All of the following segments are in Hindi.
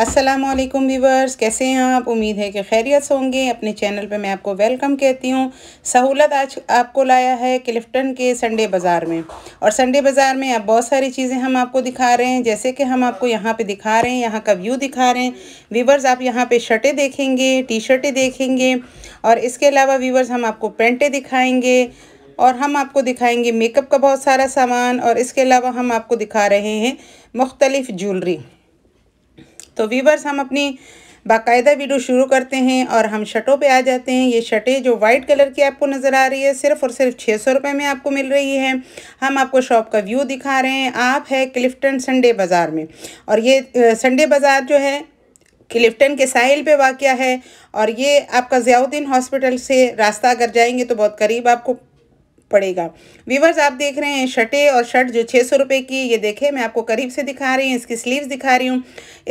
असलम वीवर्स कैसे हैं आप उम्मीद है कि खैरियत होंगे अपने चैनल पे मैं आपको वेलकम कहती हूँ सहूलत आज आपको लाया है क्लिफ्टन के संडे बाज़ार में और संडे बाज़ार में आप बहुत सारी चीज़ें हम आपको दिखा रहे हैं जैसे कि हम आपको यहाँ पे दिखा रहे हैं यहाँ का व्यू दिखा रहे हैं वीवर्स आप यहाँ पर शर्टें देखेंगे टी शर्टें देखेंगे और इसके अलावा वीवर्स हम आपको पेंटें दिखाएँगे और हम आपको दिखाएँगे मेकअप का बहुत सारा सामान और इसके अलावा हम आपको दिखा रहे हैं मुख्तलिफ़ ज्वेलरी तो वीवर्स हम अपनी बाकायदा वीडियो शुरू करते हैं और हम शर्टों पे आ जाते हैं ये शर्टें जो वाइट कलर की आपको नज़र आ रही है सिर्फ और सिर्फ छः सौ रुपये में आपको मिल रही है हम आपको शॉप का व्यू दिखा रहे हैं आप है क्लिफ्टन संडे बाज़ार में और ये संडे बाज़ार जो है क्लिफ्टन के साहिल पे वाक़ है और ये आपका ज़ियाउद्दीन हॉस्पिटल से रास्ता अगर जाएंगे तो बहुत करीब आपको पड़ेगा वीवर्स आप देख रहे हैं शर्टे और शर्ट जो छः सौ रुपये की ये देखें मैं आपको करीब से दिखा रही हूँ इसकी स्लीव्स दिखा रही हूँ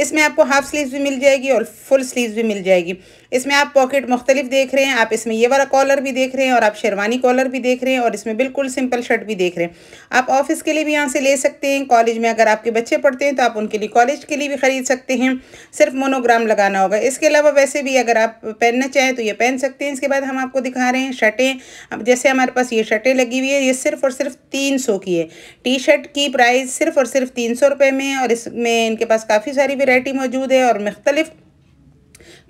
इसमें आपको हाफ स्लीव्स भी मिल जाएगी और फुल स्लीव्स भी मिल जाएगी इसमें आप पॉकेट मुख्तलिफ देख रहे हैं आप इसमें ये वाला कॉलर भी देख रहे हैं और आप शेरवानी कॉलर भी देख रहे हैं और इसमें बिल्कुल सिंपल शर्ट भी देख रहे हैं आप ऑफिस के लिए भी यहाँ से ले सकते हैं कॉलेज में अगर आपके बच्चे पढ़ते हैं तो आप उनके लिए कॉलेज के लिए भी ख़रीद सकते हैं सिर्फ मोनोग्राम लगाना होगा इसके अलावा वैसे भी अगर आप पहनना चाहें तो ये पहन सकते हैं इसके बाद हम आपको दिखा रहे हैं शर्टें जैसे हमारे पास ये शर्टें शर्टें लगी हुई है ये सिर्फ और सिर्फ तीन सौ की है टी शर्ट की प्राइस सिर्फ और सिर्फ तीन सौ रुपये में और इसमें इनके पास काफ़ी सारी वेराइटी मौजूद है और मुख्तलिफ़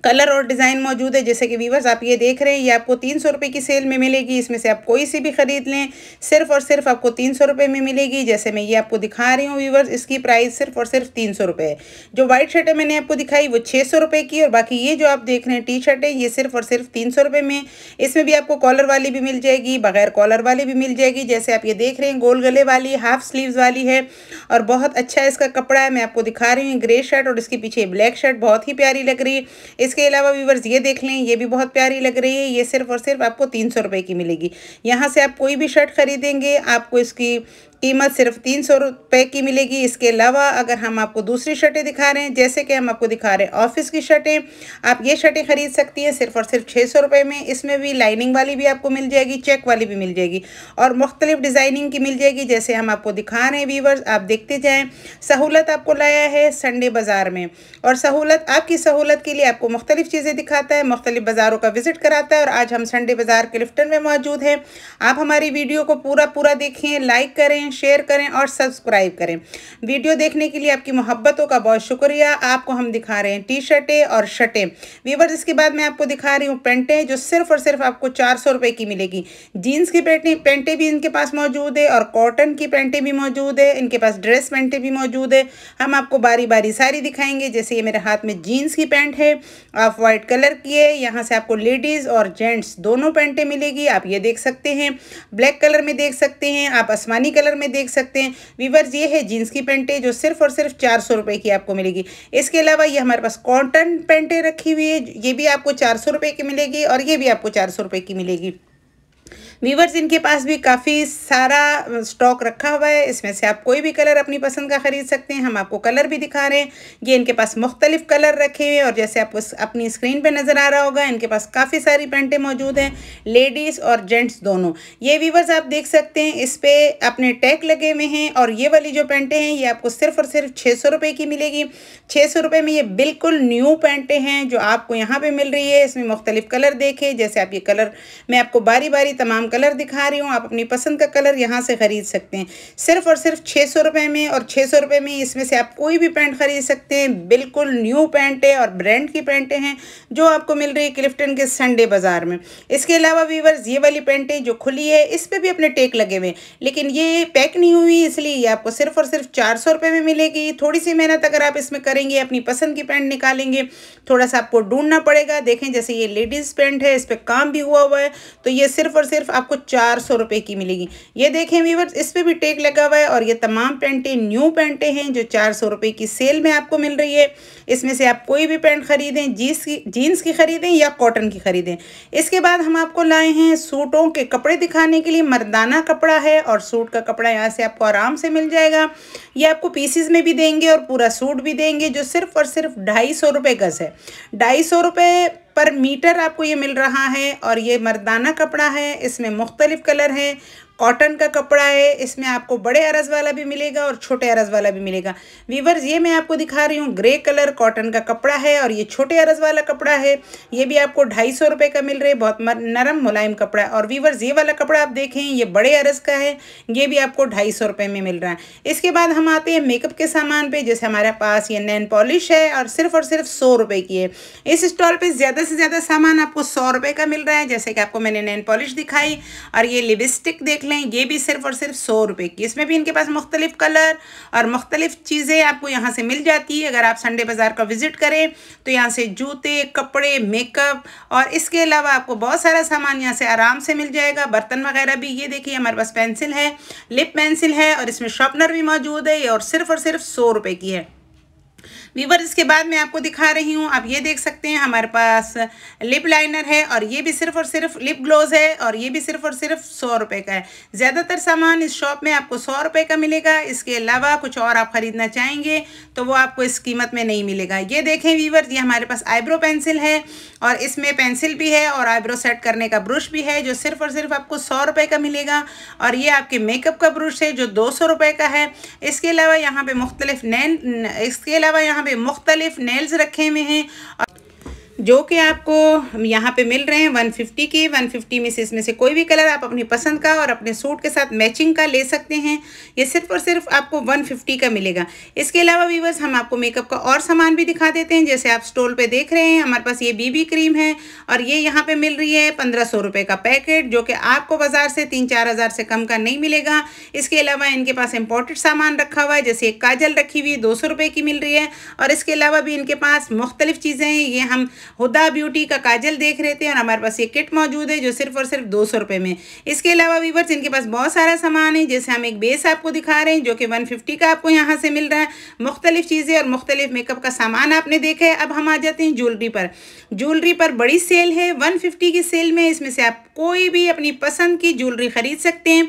कलर और डिज़ाइन मौजूद है जैसे कि वीवर्स आप ये देख रहे हैं ये आपको तीन सौ रुपये की सेल में मिलेगी इसमें से आप कोई सी भी ख़रीद लें सिर्फ और सिर्फ आपको तीन सौ रुपये में मिलेगी जैसे मैं ये आपको दिखा रही हूँ वीवर्स इसकी प्राइस सिर्फ और सिर्फ तीन सौ रुपये है जो वाइट है मैंने आपको दिखाई वो छः सौ रुपये की और बाकी ये जो आप देख रहे हैं टी शर्ट है ये सिर्फ और सिर्फ तीन सौ रुपये में इसमें भी आपको कॉलर वाली भी मिल जाएगी बगैर कॉलर वाली भी मिल जाएगी जैसे आप ये देख रहे हैं गोल गले वाली हाफ स्लीव वाली है और बहुत अच्छा इसका कपड़ा है मैं आपको दिखा रही हूँ ग्रे शर्ट और इसके पीछे ब्लैक शर्ट बहुत ही प्यारी लग रही है इसके अलावा व्यूवर्स ये देख लें ये भी बहुत प्यारी लग रही है ये सिर्फ और सिर्फ आपको तीन सौ रुपये की मिलेगी यहाँ से आप कोई भी शर्ट खरीदेंगे आपको इसकी कीमत सिर्फ तीन सौ रुपये की मिलेगी इसके अलावा अगर हम आपको दूसरी शर्टें दिखा रहे हैं जैसे कि हम आपको दिखा रहे हैं ऑफिस की शर्टें आप ये शर्टें ख़रीद सकती हैं सिर्फ और सिर्फ छः सौ रुपये में इसमें भी लाइनिंग वाली भी आपको मिल जाएगी चेक वाली भी मिल जाएगी और मुख्तलिफ डिज़ाइनिंग की मिल जाएगी जैसे हम आपको दिखा रहे हैं वीवर्स आप देखते जाएँ सहूलत आपको लाया है संडे बाज़ार में और सहूलत आपकी सहूलत के लिए आपको मुख्तलिफ चीज़ें दिखाता है मुख्तलिफ बाज़ारों का विज़िट कराता है और आज हम संडे बाज़ार के लिफ्टन में मौजूद हैं आप हमारी वीडियो को पूरा पूरा देखें लाइक करें करें शेयर करें और सब्सक्राइब करें वीडियो देखने के लिए आपकी मोहब्बतों का बहुत शुक्रिया आपको हम दिखा रहे हैं टी शर्टें और शर्टें वीवर्स इसके बाद मैं आपको दिखा रही हूँ पेंटें जो सिर्फ और सिर्फ आपको चार सौ रुपये की मिलेगी जीन्स की पेंटें पेंटें भी इनके पास मौजूद है और कॉटन की पेंटें भी मौजूद है इनके पास ड्रेस पेंटें भी मौजूद है हम आपको बारी बारी सारी दिखाएंगे जैसे ये मेरे हाथ में जीन्स की पेंट है ऑफ वाइट कलर की है यहाँ से आपको लेडीज़ और जेंट्स दोनों पेंटें मिलेगी आप ये देख सकते हैं ब्लैक कलर में देख सकते हैं आप आसमानी कलर में देख सकते हैं वीवर्स ये है जीन्स की पेंटें जो सिर्फ और सिर्फ चार सौ रुपये की आपको मिलेगी इसके अलावा ये हमारे पास कॉटन पेंटें रखी हुई है ये भी आपको चार सौ रुपये की मिलेगी और ये भी आपको चार सौ रुपये की मिलेगी वीवर्स इनके पास भी काफ़ी सारा स्टॉक रखा हुआ है इसमें से आप कोई भी कलर अपनी पसंद का ख़रीद सकते हैं हम आपको कलर भी दिखा रहे हैं ये इनके पास मुख्तलिफ कलर रखे हुए और जैसे आपको अपनी स्क्रीन पर नज़र आ रहा होगा इनके पास काफ़ी सारी पैंटें मौजूद हैं लेडीज़ और जेंट्स दोनों ये वीवर्स आप देख सकते हैं इस पर अपने टैग लगे हुए हैं और ये वाली जो पैंटें हैं ये आपको सिर्फ और सिर्फ छः सौ रुपये की मिलेगी छः सौ रुपये में ये बिल्कुल न्यू पैंटें हैं जो आपको यहाँ पर मिल रही है इसमें मुख्तलिफ कलर देखे जैसे आप ये कलर मैं आपको बारी बारी तमाम कलर दिखा रही हूँ आप अपनी पसंद का कलर यहाँ से ख़रीद सकते हैं सिर्फ और सिर्फ छः सौ रुपये में और छः सौ रुपये में इसमें से आप कोई भी पैंट ख़रीद सकते हैं बिल्कुल न्यू पैंट है और ब्रांड की पैंटें हैं जो आपको मिल रही है क्लिफ्टन के संडे बाज़ार में इसके अलावा वीवर्स ये वाली पैंटें जो खुली है इस पर भी अपने टेक लगे हुए हैं लेकिन ये पैक नहीं हुई इसलिए ये आपको सिर्फ और सिर्फ चार सौ रुपये में मिलेगी थोड़ी सी मेहनत अगर आप इसमें करेंगे अपनी पसंद की पैंट निकालेंगे थोड़ा सा आपको ढूंढना पड़ेगा देखें जैसे ये लेडीज़ पैंट है इस पर काम भी हुआ हुआ है तो ये सिर्फ और सिर्फ आपको चार सौ रुपये की मिलेगी ये देखें वीवर्स इस पर भी टेक लगा हुआ है और ये तमाम पेंटें न्यू पेंटें हैं जो चार सौ रुपये की सेल में आपको मिल रही है इसमें से आप कोई भी पेंट खरीदें जीन्स की जीन्स की ख़रीदें या कॉटन की ख़रीदें इसके बाद हम आपको लाए हैं सूटों के कपड़े दिखाने के लिए मर्दाना कपड़ा है और सूट का कपड़ा यहाँ से आपको आराम से मिल जाएगा ये आपको पीसीज में भी देंगे और पूरा सूट भी देंगे जो सिर्फ और सिर्फ ढाई सौ रुपये गज है ढाई सौ रुपये पर मीटर आपको ये मिल रहा है और ये मर्दाना कपड़ा है इसमें मुख्तलिफ़ कलर है कॉटन का कपड़ा है इसमें आपको बड़े अरज वाला भी मिलेगा और छोटे अरज वाला भी मिलेगा वीवर्स ये मैं आपको दिखा रही हूँ ग्रे कलर कॉटन का कपड़ा है और ये छोटे अरज वाला कपड़ा है ये भी आपको ढाई सौ रुपये का मिल रहा है बहुत नरम मुलायम कपड़ा है और वीवर्स ये वाला कपड़ा आप देखें ये बड़े अरज का है ये भी आपको ढाई सौ रुपये में मिल रहा है इसके बाद हम आते हैं मेकअप के सामान पे जैसे हमारे पास ये नैन पॉलिश है और सिर्फ और सिर्फ सौ रुपये की है इस स्टॉल पर ज़्यादा से ज़्यादा सामान आपको सौ रुपये का मिल रहा है जैसे कि आपको मैंने नैन पॉलिश दिखाई और ये लिपस्टिक देख लें ये भी सिर्फ और सिर्फ सौ रुपये की इसमें भी इनके पास मुख्तलिफ कलर और मुख्तलिफ चीज़ें आपको यहाँ से मिल जाती है अगर आप संडे बाज़ार का विज़िट करें तो यहाँ से जूते कपड़े मेकअप और इसके अलावा आपको बहुत सारा सामान यहाँ से आराम से मिल जाएगा बर्तन वगैरह भी ये देखिए हमारे पास पेंसिल है लिप पेंसिल है और इसमें शॉपनर भी मौजूद है और सिर्फ और सिर्फ सौ रुपये की है वीवर इसके बाद मैं आपको दिखा रही हूँ आप ये देख सकते हैं हमारे पास लिप लाइनर है और ये भी सिर्फ और सिर्फ लिप ग्लोज है और ये भी सिर्फ और सिर्फ सौ रुपये का है ज़्यादातर सामान इस शॉप में आपको सौ रुपये का मिलेगा इसके अलावा कुछ और आप ख़रीदना चाहेंगे तो वो आपको इस कीमत में नहीं मिलेगा ये देखें वीवर ये हमारे पास आईब्रो पेंसिल है और इसमें पेंसिल भी है और आईब्रो सेट करने का ब्रश भी है जो सिर्फ और सिर्फ आपको सौ रुपये का मिलेगा और ये आपके मेकअप का ब्रश है जो दो सौ रुपये का है इसके अलावा यहाँ पे मुख्तलिफ नैन इसके अलावा यहाँ यहाँ पे मुख्तलिफ नेल्स रखे हुए हैं जो कि आपको यहाँ पे मिल रहे हैं वन फिफ्टी के वन फिफ्टी में से इसमें से कोई भी कलर आप अपनी पसंद का और अपने सूट के साथ मैचिंग का ले सकते हैं ये सिर्फ और सिर्फ आपको वन फिफ्टी का मिलेगा इसके अलावा वीवर्स हम आपको मेकअप का और सामान भी दिखा देते हैं जैसे आप स्टोल पे देख रहे हैं हमारे पास ये बीबी क्रीम है और ये यहाँ पर मिल रही है पंद्रह सौ रुपये का पैकेट जो कि आपको बाज़ार से तीन चार हज़ार से कम का नहीं मिलेगा इसके अलावा इनके पास इम्पोर्टेड सामान रखा हुआ है जैसे एक काजल रखी हुई दो सौ रुपये की मिल रही है और इसके अलावा भी इनके पास मुख्तलिफ़ चीज़ें हैं ये हम हुदा ब्यूटी का काजल देख रहे थे और हमारे पास ये किट मौजूद है जो सिर्फ और सिर्फ दो सौ में इसके अलावा वीवर्स इनके पास बहुत सारा सामान है जैसे हम एक बेस आपको दिखा रहे हैं जो कि वन फिफ्टी का आपको यहाँ से मिल रहा है मुख्तलिफ चीज़ें और मुख्तलिफ मेकअप का सामान आपने देखा है अब हम आ जाते हैं ज्वेलरी पर ज्वेलरी पर बड़ी सेल है वन फिफ्टी की सेल में इसमें से आप कोई भी अपनी पसंद की ज्वेलरी ख़रीद सकते हैं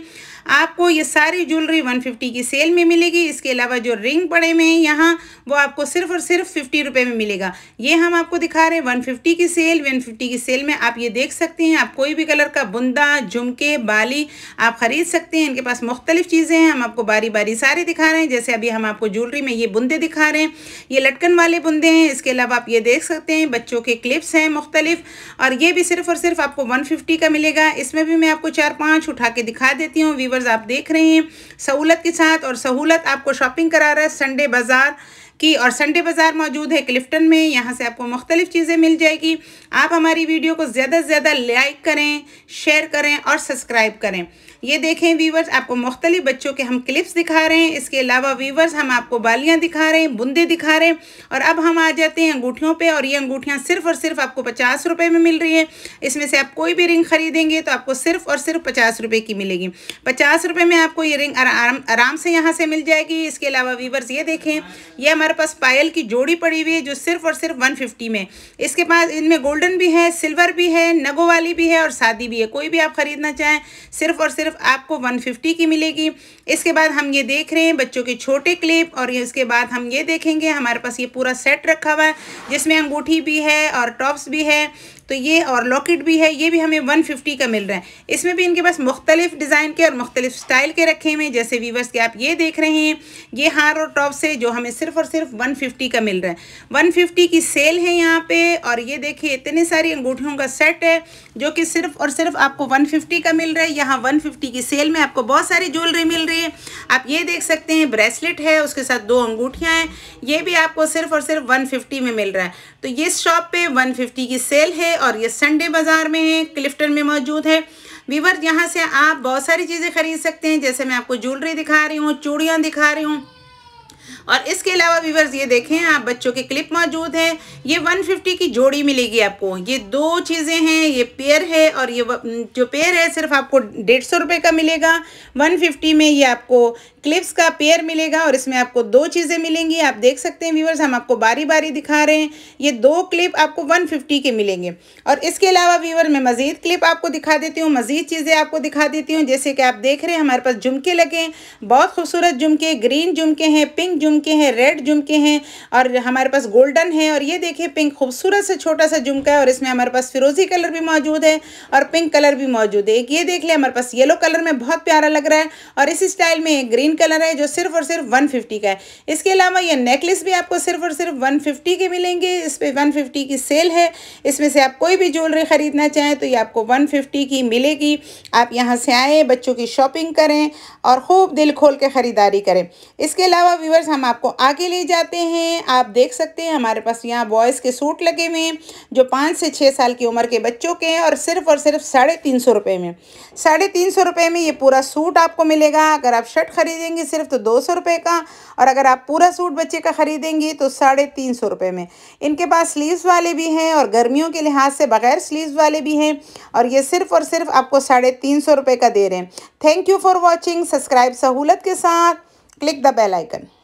आपको ये सारी ज्वेलरी 150 की सेल में मिलेगी इसके अलावा जो रिंग पड़े में हैं यहाँ वो आपको सिर्फ और सिर्फ फिफ्टी रुपये में मिलेगा ये हम आपको दिखा रहे हैं वन फिफ्टी की सेल वन फिफ्टी की सेल में आप ये देख सकते हैं आप कोई भी कलर का बुंदा झुमके बाली आप ख़रीद सकते हैं इनके पास मुख्तलिफ चीज़ें हैं हम आपको बारी बारी सारे दिखा रहे हैं जैसे अभी हम आपको ज्वेलरी में ये बुंदे दिखा रहे हैं ये लटकन वाले बुंदे हैं इसके अलावा आप ये देख सकते हैं बच्चों के क्लिप्स हैं मुख्तलिफ और ये भी सिर्फ और सिर्फ आपको वन फिफ्टी का मिलेगा इसमें भी मैं आपको चार पाँच उठा के दिखा देती हूँ व्यूवर्स आप देख रहे हैं सहूलत के साथ और सहूलत आपको शॉपिंग करा रहा है संडे बाज़ार की और संडे बाज़ार मौजूद है क्लिफ्टन में यहाँ से आपको मुख्तलिफ चीज़ें मिल जाएगी आप हमारी वीडियो को ज़्यादा से ज़्यादा लाइक करें शेयर करें और सब्सक्राइब करें ये देखें वीवर्स आपको मुख्तलि बच्चों के हम क्लिप्स दिखा रहे हैं इसके अलावा वीवर्स हम आपको बालियाँ दिखा रहे हैं बुंदे दिखा रहे हैं और अब हम आ जाते हैं अंगूठियों पर और ये अंगूठियाँ सिर्फ और सिर्फ आपको पचास रुपये में मिल रही है इसमें से आप कोई भी रिंग खरीदेंगे तो आपको सिर्फ और सिर्फ पचास रुपये की मिलेगी पचास रुपये में आपको ये रिंग आराम आराम से यहाँ से मिल जाएगी इसके अलावा वीवर्स ये देखें ये हमारे पास पायल की जोड़ी पड़ी हुई है जो सिर्फ और सिर्फ वन फिफ्टी में इसके पास इनमें गोल्डन भी है सिल्वर भी है नगो वाली भी है और शादी भी है कोई भी आप ख़रीदना चाहें सिर्फ और सिर्फ सिर्फ आपको 150 की मिलेगी इसके बाद हम ये देख रहे हैं बच्चों के छोटे क्लिप और ये इसके बाद हम ये देखेंगे हमारे पास ये पूरा सेट रखा हुआ है जिसमें अंगूठी भी है और टॉप्स भी है तो ये और लॉकेट भी है ये भी हमें वन फिफ्टी का मिल रहा है इसमें भी इनके पास मुख्तलिफ डिज़ाइन के और मुख्तलिफ स्टाइल के रखे हुए हैं जैसे वीवर्स के आप ये देख रहे हैं ये हार और टॉप से जो हमें सिर्फ और सिर्फ वन फिफ्टी का मिल रहा है वन फिफ्टी की सेल है यहाँ पे और ये देखिए इतने सारी अंगूठियों का सेट है जो कि सिर्फ और सिर्फ आपको वन फिफ्टी का मिल रहा है यहाँ वन फिफ्टी की सेल में आपको बहुत सारी ज्वेलरी मिल रही है आप ये देख सकते हैं ब्रेसलेट है उसके साथ दो अंगूठियाँ हैं ये भी आपको सिर्फ और सिर्फ वन फिफ्टी में मिल रहा है तो ये शॉप पे वन फिफ्टी की सेल है और ये संडे बाज़ार में है क्लिफ्टन में मौजूद है वीवर यहाँ से आप बहुत सारी चीज़ें खरीद सकते हैं जैसे मैं आपको ज्वेलरी दिखा रही हूँ चूड़ियाँ दिखा रही हूँ और इसके अलावा व्यूवर्स ये देखें आप बच्चों के क्लिप मौजूद हैं ये 150 की जोड़ी मिलेगी आपको ये दो चीज़ें हैं ये पेयर है और ये जो पेयर है सिर्फ आपको डेढ़ सौ रुपये का मिलेगा 150 में ये आपको क्लिप्स का पेयर मिलेगा और इसमें आपको दो चीज़ें मिलेंगी आप देख सकते हैं व्यूवर्स हम आपको बारी बारी दिखा रहे हैं ये दो क्लिप आपको 150 के मिलेंगे और इसके अलावा व्यूवर मैं मज़ीद क्लिप आपको दिखा देती हूँ मज़ीद चीज़ें आपको दिखा देती हूँ जैसे कि आप देख रहे हैं हमारे पास झुमके लगे बहुत खूबसूरत झुमके ग्रीन झुमके हैं पिंक झुमके हैं रेड झुमके हैं और हमारे पास गोल्डन है और ये देखिए पिंक खूबसूरत से छोटा सा झुमका है और इसमें हमारे पास फिरोजी कलर भी मौजूद है और पिंक कलर भी मौजूद है एक ये देख लिया हमारे पास येलो कलर में बहुत प्यारा लग रहा है और इस स्टाइल में एक ग्रीन कलर है जो सिर्फ और सिर्फ वन का है इसके अलावा ये नेकलेस भी आपको सिर्फ और सिर्फ वन के मिलेंगे इस पर वन की सेल है इसमें से आप कोई भी ज्वेलरी ख़रीदना चाहें तो ये आपको वन की मिलेगी आप यहाँ से आएँ बच्चों की शॉपिंग करें और खूब दिल खोल के ख़रीदारी करें इसके अलावा व्यूवर्स हम हम आपको आगे ले जाते हैं आप देख सकते हैं हमारे पास यहाँ बॉयज़ के सूट लगे हुए हैं जो पाँच से छः साल की उम्र के बच्चों के हैं और सिर्फ और सिर्फ साढ़े तीन सौ रुपये में साढ़े तीन सौ रुपये में ये पूरा सूट आपको मिलेगा अगर आप शर्ट खरीदेंगे सिर्फ तो दो सौ रुपये का और अगर आप पूरा सूट बच्चे का ख़रीदेंगी तो साढ़े तीन सौ रुपये में इनके पास स्लीव्स वाले भी हैं और गर्मियों के लिहाज से बग़ैर स्लीव्स वाले भी हैं और ये सिर्फ़ और सिर्फ आपको साढ़े तीन सौ रुपये का दे रहे हैं thank you for watching subscribe सहूलत के साथ क्लिक द बेल आइकन